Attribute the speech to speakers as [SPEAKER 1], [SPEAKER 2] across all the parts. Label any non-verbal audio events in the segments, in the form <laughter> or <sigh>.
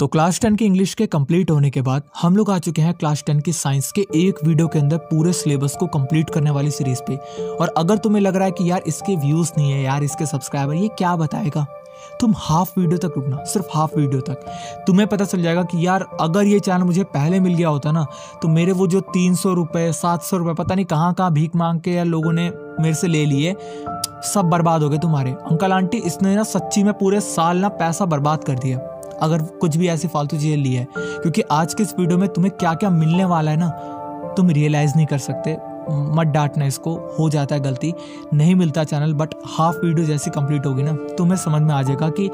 [SPEAKER 1] तो class ten की English के कंप्लीट होने के बाद हम लोग आ चुके हैं क्लास टेन की साइंस के एक वीडियो के अंदर पूरे सिलेबस को कंप्लीट करने वाली सीरीज पे और अगर तुम्हें लग रहा है कि यार इसके व्यूज़ नहीं है यार इसके सब्सक्राइबर ये क्या बताएगा तुम हाफ वीडियो तक रुकना सिर्फ हाफ वीडियो तक तुम्हें पता चल जाएगा कि यार अगर ये चैनल मुझे पहले मिल गया होता ना तो मेरे वो जो तीन सौ रुपये सात सौ रुपये पता नहीं कहाँ कहाँ भीख मांग के या लोगों ने मेरे से ले लिए सब बर्बाद हो गए तुम्हारे अंकल आंटी इसने ना सच्ची में पूरे साल ना पैसा बर्बाद कर दिया अगर कुछ भी ऐसी फालतू चीज़ें ली है क्योंकि आज के इस वीडियो में तुम्हें क्या क्या मिलने वाला है ना तुम रियलाइज़ नहीं कर सकते मत डांटना इसको हो जाता है गलती नहीं मिलता चैनल बट हाफ वीडियो जैसी कंप्लीट होगी ना तुम्हें समझ में आ जाएगा कि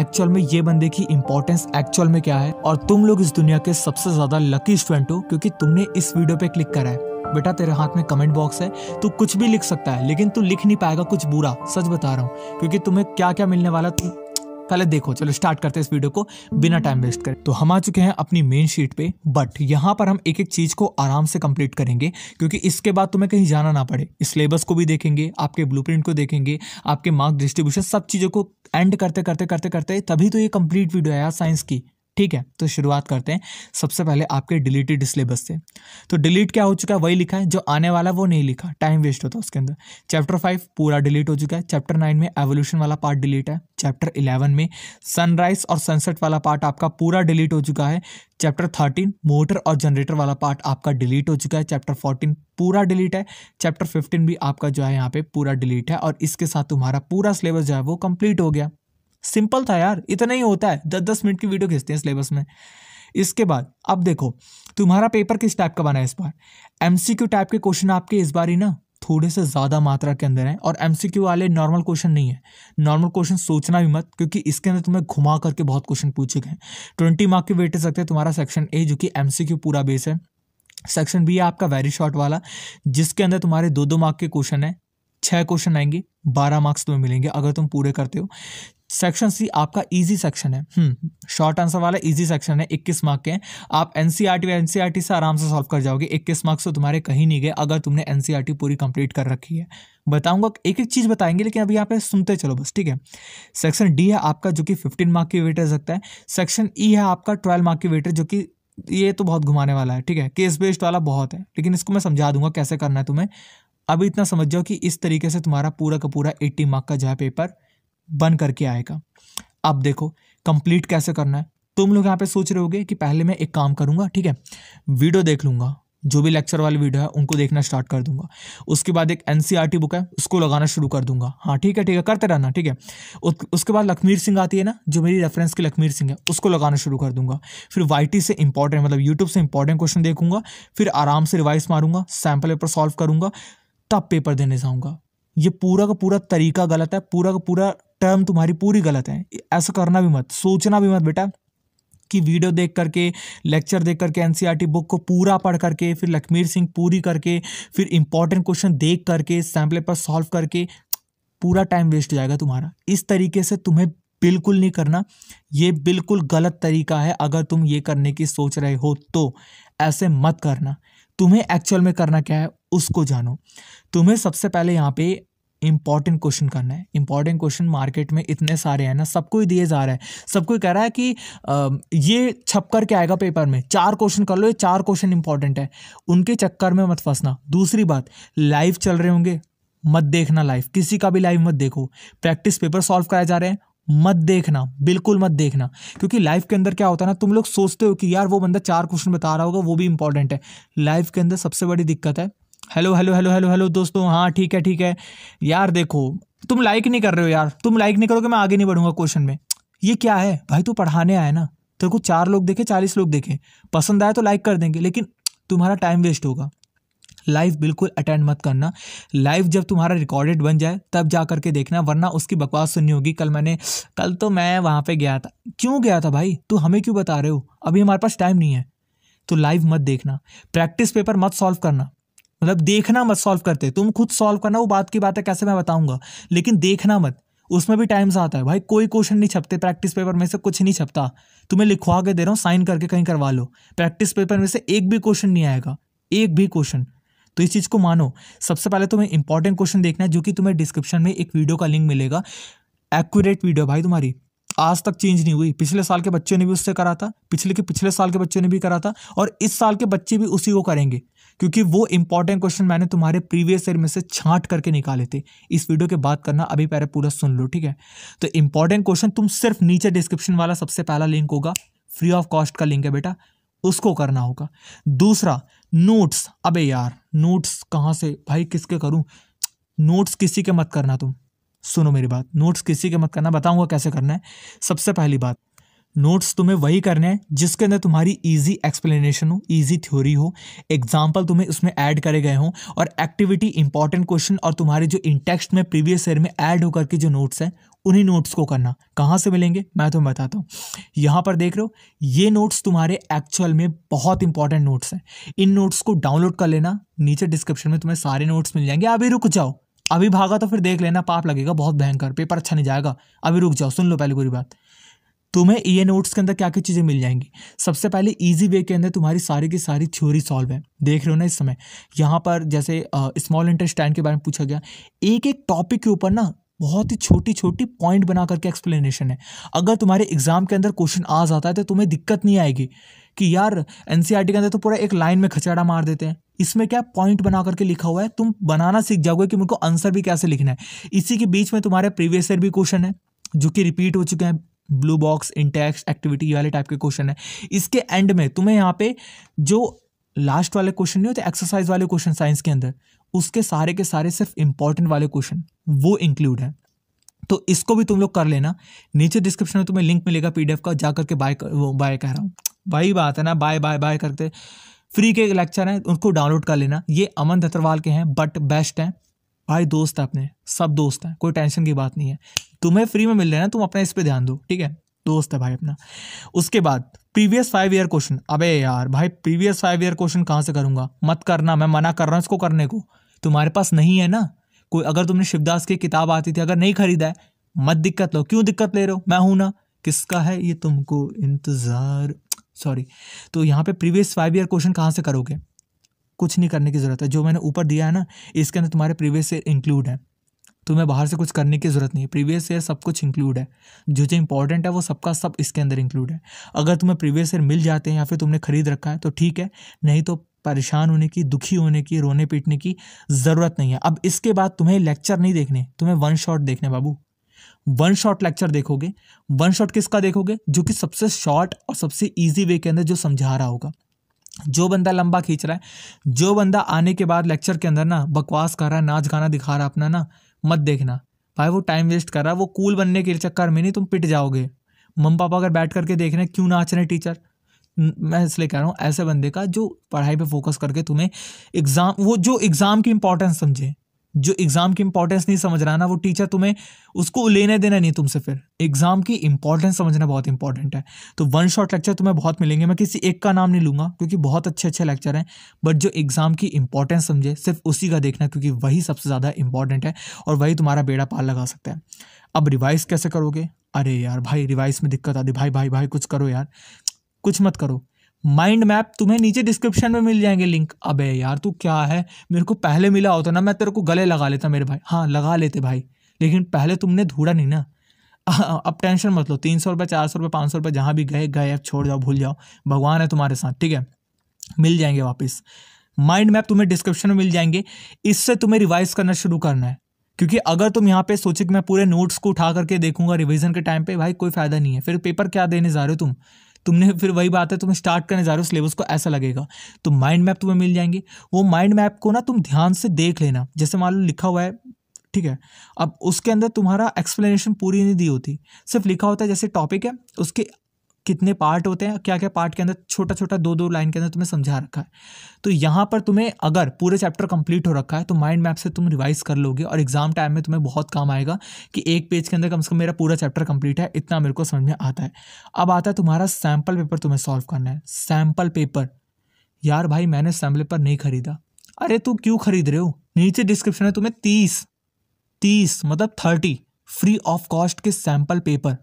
[SPEAKER 1] एक्चुअल में ये बंदे की इंपॉर्टेंस एक्चुअल में क्या है और तुम लोग इस दुनिया के सबसे ज़्यादा लकी स्टूडेंट हो क्योंकि तुमने इस वीडियो पे क्लिक करा है बेटा तेरे हाथ में कमेंट बॉक्स है तू कुछ भी लिख सकता है लेकिन तू लिख नहीं पाएगा कुछ बुरा सच बता रहा हूँ क्योंकि तुम्हें क्या क्या मिलने वाला तुम पहले देखो चलो स्टार्ट करते हैं इस वीडियो को बिना टाइम वेस्ट करें तो हम आ चुके हैं अपनी मेन शीट पे बट यहाँ पर हम एक एक चीज को आराम से कंप्लीट करेंगे क्योंकि इसके बाद तुम्हें कहीं जाना ना पड़े सिलेबस को भी देखेंगे आपके ब्लू को देखेंगे आपके मार्क डिस्ट्रीब्यूशन सब चीज़ों को एंड करते करते करते करते तभी तो ये कंप्लीट वीडियो आया साइंस की ठीक है तो शुरुआत करते हैं सबसे पहले आपके डिलीटेड सिलेबस से तो डिलीट क्या हो चुका है वही लिखा है जो आने वाला वो नहीं लिखा टाइम वेस्ट होता है उसके अंदर चैप्टर फाइव पूरा डिलीट हो चुका है चैप्टर नाइन में एवोल्यूशन वाला पार्ट डिलीट है चैप्टर इलेवन में सनराइज और सनसेट वाला पार्ट आपका पूरा डिलीट हो चुका है चैप्टर थर्टीन मोटर और जनरेटर वाला पार्ट आपका डिलीट हो चुका है चैप्टर फोर्टीन पूरा डिलीट है चैप्टर फिफ्टीन भी आपका जो है यहाँ पे पूरा डिलीट है और इसके साथ तुम्हारा पूरा सिलेबस जो है वो कंप्लीट हो गया सिंपल था यार इतना ही होता है दस दस मिनट की वीडियो खींचते हैं सिलेबस में इसके बाद अब देखो तुम्हारा पेपर किस टाइप का बना है इस बार एम टाइप के क्वेश्चन आपके इस बार ही ना थोड़े से ज़्यादा मात्रा के अंदर हैं और एम वाले नॉर्मल क्वेश्चन नहीं है नॉर्मल क्वेश्चन सोचना भी मत क्योंकि इसके अंदर तुम्हें घुमा करके बहुत क्वेश्चन पूछे गए ट्वेंटी मार्क के वेटेज सकते हैं तुम्हारा सेक्शन ए जो कि एम पूरा बेस है सेक्शन बी है आपका वेरी शॉर्ट वाला जिसके अंदर तुम्हारे दो दो मार्क के क्वेश्चन है छः क्वेश्चन आएंगे बारह मार्क्स तुम्हें मिलेंगे अगर तुम पूरे करते हो सेक्शन सी आपका इजी सेक्शन है शॉर्ट हम्म, आंसर वाला इजी सेक्शन है इक्कीस मार्क के आप एन सी e e से आराम से सॉल्व कर जाओगे इक्कीस मार्क्स तो तुम्हारे कहीं नहीं गए अगर तुमने एन e पूरी कंप्लीट कर रखी है बताऊंगा एक एक चीज़ बताएंगे लेकिन अभी यहाँ पे सुनते चलो बस ठीक है सेक्शन डी है आपका जो कि फिफ्टीन मार्क की वेट रह सकता है सेक्शन ई e है आपका ट्वेल्व मार्क की वेट जो कि ये तो बहुत घुमाने वाला है ठीक है केस बेस्ड वाला बहुत है लेकिन इसको मैं समझा दूंगा कैसे करना है तुम्हें अभी इतना समझ जाओ कि इस तरीके से तुम्हारा पूरा का पूरा एट्टी मार्क का जो है पेपर बन करके आएगा अब देखो कंप्लीट कैसे करना है तुम लोग यहाँ पे सोच रहे होगे कि पहले मैं एक काम करूँगा ठीक है वीडियो देख लूँगा जो भी लेक्चर वाले वीडियो है उनको देखना स्टार्ट कर दूंगा उसके बाद एक एन बुक e है उसको लगाना शुरू कर दूंगा हाँ ठीक है ठीक है करते रहना ठीक है उसके बाद लखमीर सिंह आती है ना जो मेरी रेफरेंस की लखमीर सिंह है उसको लगाना शुरू कर दूंगा फिर वाई से इंपॉर्टेंट मतलब यूट्यूब से इंपॉर्टेंट क्वेश्चन देखूंगा फिर आराम से रिवाइज मारूंगा सैम्पल पेपर सॉल्व करूंगा तब पेपर देने जाऊँगा ये पूरा का पूरा तरीका गलत है पूरा का पूरा टर्म तुम्हारी पूरी गलत है ऐसा करना भी मत सोचना भी मत बेटा कि वीडियो देख करके लेक्चर देख करके एन बुक e को पूरा पढ़ करके फिर लखमीर सिंह पूरी करके फिर इंपॉर्टेंट क्वेश्चन देख करके सैम्पले पर सॉल्व करके पूरा टाइम वेस्ट जाएगा तुम्हारा इस तरीके से तुम्हें बिल्कुल नहीं करना ये बिल्कुल गलत तरीका है अगर तुम ये करने की सोच रहे हो तो ऐसे मत करना तुम्हें एक्चुअल में करना क्या है उसको जानो तुम्हें सबसे पहले यहाँ पे इंपॉर्टेंट क्वेश्चन करना है इंपॉर्टेंट क्वेश्चन मार्केट में इतने सारे हैं ना सबको ही दिए जा रहे हैं सबको कह रहा है कि ये छप कर के आएगा पेपर में चार क्वेश्चन कर लो ये चार क्वेश्चन इंपॉर्टेंट है उनके चक्कर में मत फंसना दूसरी बात लाइव चल रहे होंगे मत देखना लाइव किसी का भी लाइव मत देखो प्रैक्टिस पेपर सॉल्व कराए जा रहे हैं मत देखना बिल्कुल मत देखना क्योंकि लाइफ के अंदर क्या होता है ना तुम लोग सोचते हो कि यार वो बंदा चार क्वेश्चन बता रहा होगा वो भी इंपॉर्टेंट है लाइफ के अंदर सबसे बड़ी दिक्कत है hello hello hello hello hello दोस्तों हाँ ठीक है ठीक है यार देखो तुम लाइक नहीं कर रहे हो यार तुम लाइक नहीं करोगे मैं आगे नहीं बढ़ूंगा क्वेश्चन में ये क्या है भाई तू पढ़ाने आए ना तेरे को चार लोग देखे चालीस लोग देखे पसंद आए तो लाइक कर देंगे लेकिन तुम्हारा टाइम वेस्ट होगा लाइव बिल्कुल अटेंड मत करना लाइव जब तुम्हारा रिकॉर्डेड बन जाए तब जा करके देखना वरना उसकी बकवास सुननी होगी कल मैंने कल तो मैं वहाँ पे गया था क्यों गया था भाई तू हमें क्यों बता रहे हो अभी हमारे पास टाइम नहीं है तो लाइव मत देखना प्रैक्टिस पेपर मत सॉल्व करना मतलब देखना मत सॉल्व करते तुम खुद सॉल्व करना वो बात की बात है कैसे मैं बताऊंगा लेकिन देखना मत उसमें भी टाइम्स आता है भाई कोई क्वेश्चन नहीं छपते प्रैक्टिस पेपर में से कुछ नहीं छपता तुम्हें लिखवा के दे रहा हूँ साइन करके कहीं करवा लो प्रैक्टिस पेपर में से एक भी क्वेश्चन नहीं आएगा एक भी क्वेश्चन तो इस चीज़ को मानो सबसे पहले तुम्हें इंपॉर्टेंट क्वेश्चन देखना है जो कि तुम्हें डिस्क्रिप्शन में एक वीडियो का लिंक मिलेगा एक्यूरेट वीडियो भाई तुम्हारी आज तक चेंज नहीं हुई पिछले साल के बच्चों ने भी उससे करा था पिछले के पिछले साल के बच्चों ने भी करा था और इस साल के बच्चे भी उसी को करेंगे क्योंकि वो इंपॉर्टेंट क्वेश्चन मैंने तुम्हारे प्रीवियस ईयर में से छांट करके निकाले थे इस वीडियो के बाद करना अभी पहले पूरा सुन लो ठीक है तो इंपॉर्टेंट क्वेश्चन तुम सिर्फ नीचे डिस्क्रिप्शन वाला सबसे पहला लिंक होगा फ्री ऑफ कॉस्ट का लिंक है बेटा उसको करना होगा दूसरा नोट्स अबे यार नोट्स कहाँ से भाई किसके करूँ नोट्स किसी के मत करना तुम सुनो मेरी बात नोट्स किसी के मत करना बताऊंगा कैसे करना है सबसे पहली बात नोट्स तुम्हें वही करने हैं जिसके अंदर तुम्हारी इजी एक्सप्लेनेशन हो इजी थ्योरी हो एग्जाम्पल तुम्हें उसमें ऐड करे गए हों और एक्टिविटी इंपॉर्टेंट क्वेश्चन और तुम्हारे जो इंटेक्स्ट में प्रीवियस ईयर में ऐड होकर के जो नोट्स हैं उन्हीं नोट्स को करना कहाँ से मिलेंगे मैं तुम्हें बताता हूँ यहाँ पर देख रहे हो ये नोट्स तुम्हारे एक्चुअल में बहुत इंपॉर्टेंट नोट्स हैं इन नोट्स को डाउनलोड कर लेना नीचे डिस्क्रिप्शन में तुम्हें सारे नोट्स मिल जाएंगे अभी रुक जाओ अभी भागा तो फिर देख लेना पाप लगेगा बहुत भयंकर पेपर अच्छा नहीं जाएगा अभी रुक जाओ सुन लो पहले पूरी बात तुम्हें ई नोट्स के अंदर क्या क्या चीज़ें मिल जाएंगी सबसे पहले ईजी वे के अंदर तुम्हारी सारी की सारी थ्योरी सॉल्व है देख रहे हो ना इस समय यहाँ पर जैसे स्मॉल इंटरस्टैंड के बारे में पूछा गया एक एक टॉपिक के ऊपर ना बहुत ही छोटी छोटी पॉइंट बना करके एक्सप्लेनेशन है अगर तुम्हारे एग्जाम के अंदर क्वेश्चन आ जाता है तो तुम्हें दिक्कत नहीं आएगी कि यार एन e के अंदर तो पूरा एक लाइन में खचड़ा मार देते हैं इसमें क्या पॉइंट बना करके लिखा हुआ है तुम बनाना सीख जाओगे कि मुझको आंसर भी कैसे लिखना है इसी के बीच में तुम्हारे प्रीवियस ईयर भी क्वेश्चन है जो कि रिपीट हो चुके हैं ब्लू बॉक्स इंटेक्स एक्टिविटी वाले टाइप के क्वेश्चन है इसके एंड में तुम्हें यहाँ पे जो लास्ट वाले क्वेश्चन नहीं होते एक्सरसाइज वाले क्वेश्चन साइंस के अंदर उसके सारे के सारे सिर्फ इंपॉर्टेंट वाले क्वेश्चन वो इंक्लूड है तो इसको भी तुम लोग कर लेना नीचे डिस्क्रिप्शन में तुम्हें लिंक मिलेगा पीडीएफ का जा करके बाय कर, वो बाय कह रहा हूँ वही बात है ना बाय बाय बाय करते फ्री के लेक्चर हैं उनको डाउनलोड कर लेना ये अमन धतरवाल के हैं बट बेस्ट हैं भाई दोस्त है अपने सब दोस्त हैं कोई टेंशन की बात नहीं है तुम्हें फ्री में मिल रहे हैं तुम अपना इस पर ध्यान दो ठीक है दोस्त है भाई अपना उसके बाद प्रीवियस फाइव ईयर क्वेश्चन अबे यार भाई प्रीवियस फाइव ईयर क्वेश्चन कहाँ से करूँगा मत करना मैं मना कर रहा हूँ इसको करने को तुम्हारे पास नहीं है ना कोई अगर तुमने शिवदास की किताब आती थी अगर नहीं खरीदा है मत दिक्कत लो क्यों दिक्कत ले रहे हो मैं हूँ ना किसका है ये तुमको इंतज़ार सॉरी तो यहाँ पे प्रीवियस फाइव ईयर क्वेश्चन कहाँ से करोगे कुछ नहीं करने की ज़रूरत है जो मैंने ऊपर दिया है ना इसके अंदर तुम्हारे प्रीवियस ईयर इंक्लूड है तुम्हें बाहर से कुछ करने की ज़रूरत नहीं है प्रीवियस ईयर सब कुछ इंक्लूड है जो जो इंपॉर्टेंट है वो सबका सब इसके अंदर इंक्लूड है अगर तुम्हें प्रीवियस ईयर मिल जाते हैं या फिर तुमने खरीद रखा है तो ठीक है नहीं तो परेशान होने की दुखी होने की रोने पीटने की ज़रूरत नहीं है अब इसके बाद तुम्हें लेक्चर नहीं देखने तुम्हें वन शॉट देखने बाबू वन शॉट लेक्चर देखोगे वन शॉट किसका देखोगे जो कि सबसे शॉर्ट और सबसे ईजी वे के अंदर जो समझा रहा होगा जो बंदा लंबा खींच रहा है जो बंदा आने के बाद लेक्चर के अंदर ना बकवास कर रहा है नाच गाना दिखा रहा है अपना ना मत देखना भाई वो टाइम वेस्ट कर रहा है वो कूल बनने के चक्कर में नहीं तुम पिट जाओगे मम पापा अगर बैठ करके देख रहे हैं क्यों नाच रहे हैं टीचर मैं इसलिए कह रहा हूँ ऐसे बंदे का जो पढ़ाई पे फोकस करके तुम्हें एग्ज़ाम वो जो एग्ज़ाम की इंपॉर्टेंस समझे जो एग्ज़ाम की इंपॉर्टेंस नहीं समझ रहा ना वो टीचर तुम्हें उसको लेने देना नहीं तुमसे फिर एग्ज़ाम की इंपॉर्टेंस समझना बहुत इंपॉर्टेंट है तो वन शॉट लेक्चर तुम्हें बहुत मिलेंगे मैं किसी एक का नाम नहीं लूँगा क्योंकि बहुत अच्छे अच्छे लेक्चर हैं बट जो एग्ज़ाम की इंपॉर्टेंस समझे सिर्फ उसी का देखना क्योंकि वही सबसे ज़्यादा इंपॉर्टेंट है और वही तुम्हारा बेड़ा पार लगा सकता है अब रिवाइज कैसे करोगे अरे यार भाई रिवाइज में दिक्कत आती भाई भाई भाई कुछ करो यार कुछ मत करो माइंड मैप तुम्हें नीचे डिस्क्रिप्शन में मिल जाएंगे लिंक अबे यार तू क्या है मेरे को पहले मिला होता ना मैं तेरे को गले लगा लेता मेरे भाई हाँ लगा लेते भाई लेकिन पहले तुमने धूड़ा नहीं ना <laughs> अब टेंशन मत लो तीन सौ रुपये चार सौ रुपये पाँच सौ रुपये जहाँ भी गए गए अब छोड़ जाओ भूल जाओ भगवान है तुम्हारे साथ ठीक है मिल जाएंगे वापस माइंड मैप तुम्हें डिस्क्रिप्शन में मिल जाएंगे इससे तुम्हें रिवाइज करना शुरू करना है क्योंकि अगर तुम यहाँ पे सोचे कि मैं पूरे नोट्स को उठा करके देखूंगा रिवीजन के टाइम पे भाई कोई फायदा नहीं है फिर पेपर क्या देने जा रहे हो तुम तुमने फिर वही बात है तुम्हें स्टार्ट करने जा रहे हो सिलेबस को ऐसा लगेगा तो माइंड मैप तुम्हें मिल जाएंगे वो माइंड मैप को ना तुम ध्यान से देख लेना जैसे मान लो लिखा हुआ है ठीक है अब उसके अंदर तुम्हारा एक्सप्लेनेशन पूरी नहीं दी होती सिर्फ लिखा होता है जैसे टॉपिक है उसके कितने पार्ट होते हैं क्या क्या पार्ट के अंदर छोटा छोटा दो दो लाइन के अंदर तुम्हें समझा रखा है तो यहाँ पर तुम्हें अगर पूरे चैप्टर कंप्लीट हो रखा है तो माइंड मैप से तुम रिवाइज कर लोगे और एग्जाम टाइम में तुम्हें बहुत काम आएगा कि एक पेज के अंदर कम से कम मेरा पूरा चैप्टर कंप्लीट है इतना मेरे को समझ में आता है अब आता है तुम्हारा सैम्पल पेपर तुम्हें सॉल्व करना है सैम्पल पेपर यार भाई मैंने सैम्पल पेपर नहीं खरीदा अरे तू क्यों खरीद रहे हो नीचे डिस्क्रिप्शन है तुम्हें तीस तीस मतलब थर्टी फ्री ऑफ कॉस्ट के सैम्पल पेपर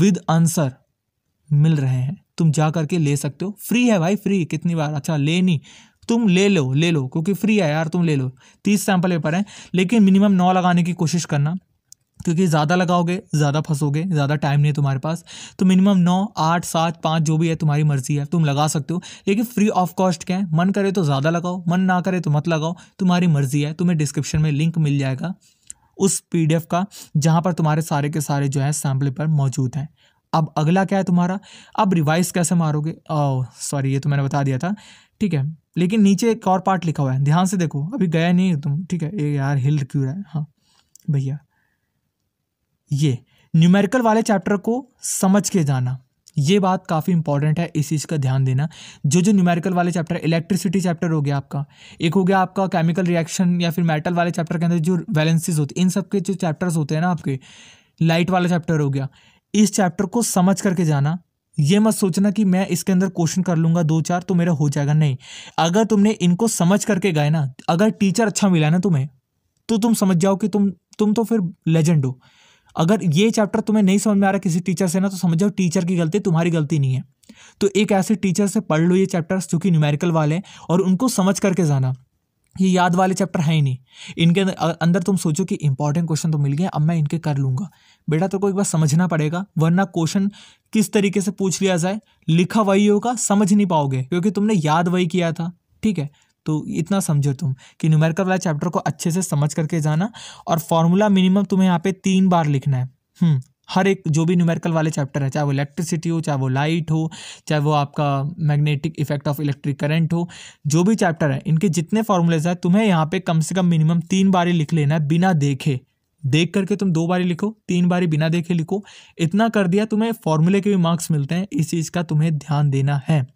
[SPEAKER 1] विद आंसर मिल रहे हैं तुम जा करके ले सकते हो फ्री है भाई फ्री कितनी बार अच्छा ले नहीं तुम ले लो ले लो क्योंकि फ्री है यार तुम ले लो तीस सैंपल पेपर हैं लेकिन मिनिमम नौ लगाने की कोशिश करना क्योंकि ज़्यादा लगाओगे ज़्यादा फंसोगे ज़्यादा टाइम नहीं है तुम्हारे पास तो मिनिमम नौ आठ सात पाँच जो भी है तुम्हारी मर्जी है तुम लगा सकते हो लेकिन फ्री ऑफ कॉस्ट क्या है मन करे तो ज़्यादा लगाओ मन ना करे तो मत लगाओ तुम्हारी मर्जी है तुम्हें डिस्क्रिप्शन में लिंक मिल जाएगा उस पी का जहाँ पर तुम्हारे सारे के सारे जो है सैम्पल पेपर मौजूद हैं अब अगला क्या है तुम्हारा अब रिवाइज कैसे मारोगे सॉरी oh, ये तो मैंने बता दिया था ठीक है लेकिन नीचे एक और पार्ट लिखा हुआ है ध्यान से देखो अभी गया नहीं तुम ठीक है ये यार हिल क्यों रहा है हाँ भैया ये न्यूमेरिकल वाले चैप्टर को समझ के जाना ये बात काफ़ी इंपॉर्टेंट है इस चीज़ का ध्यान देना जो जो न्यूमेरिकल वाले चैप्टर इलेक्ट्रिसिटी चैप्टर हो गया आपका एक हो गया आपका केमिकल रिएक्शन या फिर मेटल वाले चैप्टर के अंदर जो वैलेंसीज होते इन सब के जो चैप्टर्स होते हैं ना आपके लाइट वाला चैप्टर हो गया इस चैप्टर को समझ करके जाना ये मत सोचना कि मैं इसके अंदर क्वेश्चन कर लूँगा दो चार तो मेरा हो जाएगा नहीं अगर तुमने इनको समझ करके गए ना अगर टीचर अच्छा मिला ना तुम्हें तो तुम समझ जाओ कि तुम तुम तो फिर लेजेंड हो अगर ये चैप्टर तुम्हें नहीं समझ में आ रहा किसी टीचर से ना तो समझ जाओ टीचर की गलती तुम्हारी गलती नहीं है तो एक ऐसे टीचर से पढ़ लो ये चैप्टर्स जो कि न्यूमेरिकल वाले हैं और उनको समझ करके जाना ये याद वाले चैप्टर है ही नहीं इनके अंदर तुम सोचो कि इंपॉर्टेंट क्वेश्चन तो मिल गए अब मैं इनके कर लूँगा बेटा तेरे तो को एक बार समझना पड़ेगा वरना क्वेश्चन किस तरीके से पूछ लिया जाए लिखा वही होगा समझ नहीं पाओगे क्योंकि तुमने याद वही किया था ठीक है तो इतना समझो तुम कि न्यूमेरिकल वाला चैप्टर को अच्छे से समझ करके जाना और फॉर्मूला मिनिमम तुम्हें यहाँ पे तीन बार लिखना है हम्म, हर एक जो भी न्यूमेरिकल वाले चैप्टर है चाहे वो इलेक्ट्रिसिटी हो चाहे वो लाइट हो चाहे वो आपका magnetic effect of electric current हो जो भी चैप्टर है इनके जितने फॉर्मूलेज हैं तुम्हें यहाँ पे कम से कम मिनिमम तीन बारी लिख लेना है बिना देखे देख करके तुम दो बारी लिखो तीन बारी बिना देखे लिखो इतना कर दिया तुम्हें फॉर्मूले के भी मार्क्स मिलते हैं इस चीज़ का तुम्हें ध्यान देना है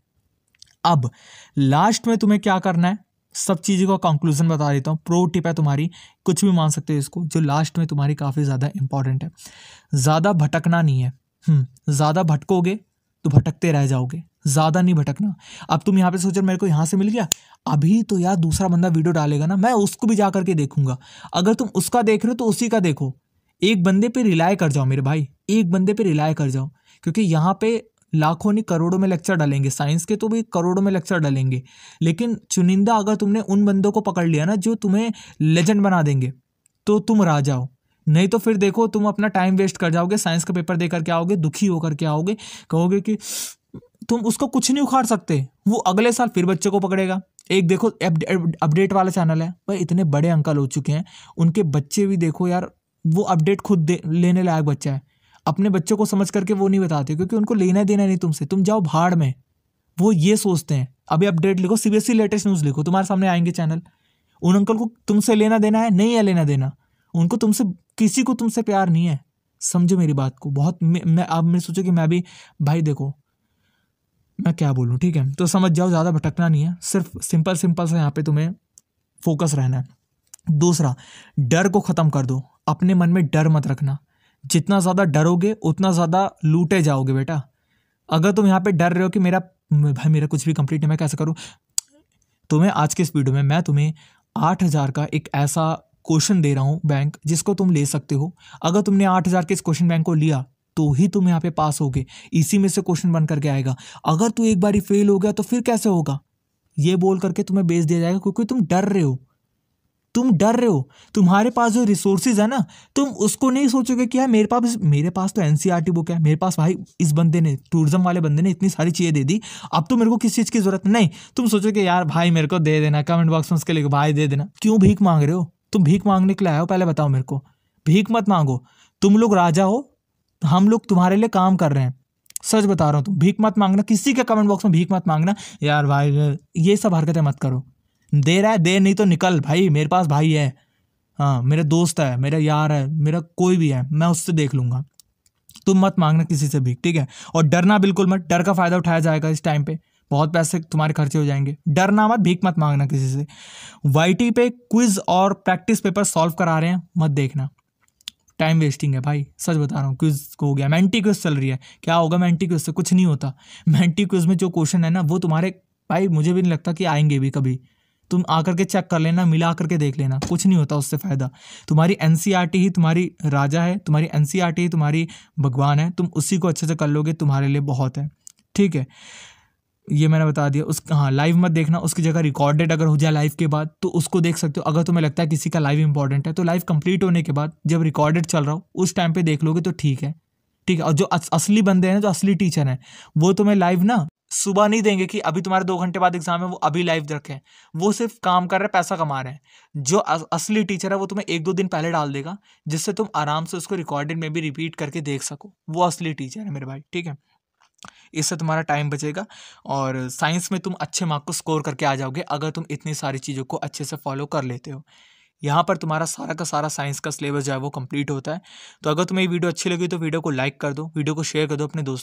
[SPEAKER 1] अब लास्ट में तुम्हें क्या करना है सब चीज़ों का कंक्लूजन बता देता हूँ प्रो टिप है तुम्हारी कुछ भी मान सकते हो इसको जो लास्ट में तुम्हारी काफ़ी ज़्यादा इंपॉर्टेंट है ज़्यादा भटकना नहीं है हम्म, ज़्यादा भटकोगे तो भटकते रह जाओगे ज़्यादा नहीं भटकना अब तुम यहाँ पे सोचो मेरे को यहाँ से मिल गया अभी तो यार दूसरा बंदा वीडियो डालेगा ना मैं उसको भी जा करके देखूंगा अगर तुम उसका देख रहे हो तो उसी का देखो एक बंदे पे रिलाय कर जाओ मेरे भाई एक बंदे पे रिलाय कर जाओ क्योंकि यहाँ पे लाखों नहीं करोड़ों में लेक्चर डालेंगे साइंस के तो भी करोड़ों में लेक्चर डालेंगे लेकिन चुनिंदा अगर तुमने उन बंदों को पकड़ लिया ना जो तुम्हें लेजेंड बना देंगे तो तुम राजा हो नहीं तो फिर देखो तुम अपना टाइम वेस्ट कर जाओगे साइंस का पेपर दे करके आओगे दुखी होकर के आओगे कहोगे कि तुम उसको कुछ नहीं उखाड़ सकते वो अगले साल फिर बच्चे को पकड़ेगा एक देखो अपडेट वाला चैनल है भाई इतने बड़े अंकल हो चुके हैं उनके बच्चे भी देखो यार वो अपडेट खुद दे लेने लायक बच्चा है अपने बच्चों को समझ करके वो नहीं बताते क्योंकि उनको लेना देना नहीं तुमसे तुम जाओ भाड़ में वो ये सोचते हैं अभी अपडेट लिखो सीबीएसई लेटेस्ट न्यूज़ लिखो तुम्हारे सामने आएंगे चैनल उन अंकल को तुमसे लेना देना है नहीं है लेना देना उनको तुमसे किसी को तुमसे प्यार नहीं है समझो मेरी बात को बहुत मैं अब मैं सोचो कि मैं भी भाई देखो मैं क्या बोलूँ ठीक है तो समझ जाओ ज़्यादा भटकना नहीं है सिर्फ सिंपल सिंपल सा यहाँ पे तुम्हें फोकस रहना है दूसरा डर को ख़त्म कर दो अपने मन में डर मत रखना जितना ज़्यादा डरोगे उतना ज़्यादा लूटे जाओगे बेटा अगर तुम यहाँ पे डर रहे हो कि मेरा भाई मेरा कुछ भी कंप्लीट नहीं मैं कैसे करूँ तुम्हें आज के इस वीडियो में मैं तुम्हें आठ हज़ार का एक ऐसा क्वेश्चन दे रहा हूँ बैंक जिसको तुम ले सकते हो अगर तुमने आठ हज़ार के इस क्वेश्चन बैंक को लिया तो ही तुम यहाँ पे पास होगे इसी में से क्वेश्चन बन करके आएगा अगर तू एक बार फेल हो गया तो फिर कैसे होगा ये बोल करके तुम्हें बेच दिया जाएगा क्योंकि तुम डर रहे हो तुम डर रहे हो तुम्हारे पास जो रिसोर्सेज है ना तुम उसको नहीं सोचोगे कि यार मेरे पास मेरे पास तो एन बुक e है मेरे पास भाई इस बंदे ने टूरिज्म वाले बंदे ने इतनी सारी चीज़ें दे दी अब तो मेरे को किस चीज़ की ज़रूरत नहीं तुम सोचोगे यार भाई मेरे को दे देना कमेंट बॉक्स में उसके लिए भाई दे देना क्यों भीख मांग रहे हो तुम भीख मांगने के लिए आए हो पहले बताओ मेरे को भीख मत मांगो तुम लोग राजा हो हम लोग तुम्हारे लिए काम कर रहे हैं सच बता रहा हूँ तुम भीख मत मांगना किसी के कमेंट बॉक्स में भीख मत मांगना यार भाई ये सब हरकतें मत करो दे रहा है दे नहीं तो निकल भाई मेरे पास भाई है हाँ मेरा दोस्त है मेरा यार है मेरा कोई भी है मैं उससे देख लूँगा तुम मत मांगना किसी से भी ठीक है और डरना बिल्कुल मत डर का फ़ायदा उठाया जाएगा इस टाइम पे बहुत पैसे तुम्हारे खर्चे हो जाएंगे डरना मत भीख मत मांगना किसी से वाई पे क्विज और प्रैक्टिस पेपर सॉल्व करा रहे हैं मत देखना टाइम वेस्टिंग है भाई सच बता रहा हूँ क्विज को हो गया मैंटी क्विज चल रही है क्या होगा मैंटी क्विज से कुछ नहीं होता मैंटी क्विज में जो क्वेश्चन है ना वो तुम्हारे भाई मुझे भी नहीं लगता कि आएंगे भी कभी तुम आकर के चेक कर लेना मिला करके देख लेना कुछ नहीं होता उससे फ़ायदा तुम्हारी एन e ही तुम्हारी राजा है तुम्हारी एन e ही तुम्हारी भगवान है तुम उसी को अच्छे से कर लोगे तुम्हारे लिए बहुत है ठीक है ये मैंने बता दिया उस हाँ लाइव मत देखना उसकी जगह रिकॉर्डेड अगर हो जाए लाइव के बाद तो उसको देख सकते हो अगर तुम्हें लगता है किसी का लाइव इंपॉर्टेंट है तो लाइव कंप्लीट होने के बाद जब रिकॉर्डेड चल रहा हो उस टाइम पे देख लोगे तो ठीक है ठीक है और जो असली बंदे हैं जो असली टीचर हैं वो तुम्हें लाइव ना सुबह नहीं देंगे कि अभी तुम्हारे दो घंटे बाद एग्जाम है वो अभी लाइव रखें वो सिर्फ काम कर रहे हैं पैसा कमा रहे हैं जो असली टीचर है वो तुम्हें एक दो दिन पहले डाल देगा जिससे तुम आराम से उसको रिकॉर्डेड में भी रिपीट करके देख सको वो असली टीचर है मेरे भाई ठीक है इससे तुम्हारा टाइम बचेगा और साइंस में तुम अच्छे मार्क को स्कोर करके आ जाओगे अगर तुम इतनी सारी चीज़ों को अच्छे से फॉलो कर लेते हो यहाँ पर तुम्हारा सारा का सारा साइंस का सिलेबस जो है वो कंप्लीट होता है तो अगर तुम्हें ये वीडियो अच्छी लगी तो वीडियो को लाइक कर दो वीडियो को शेयर कर दो अपने दोस्तों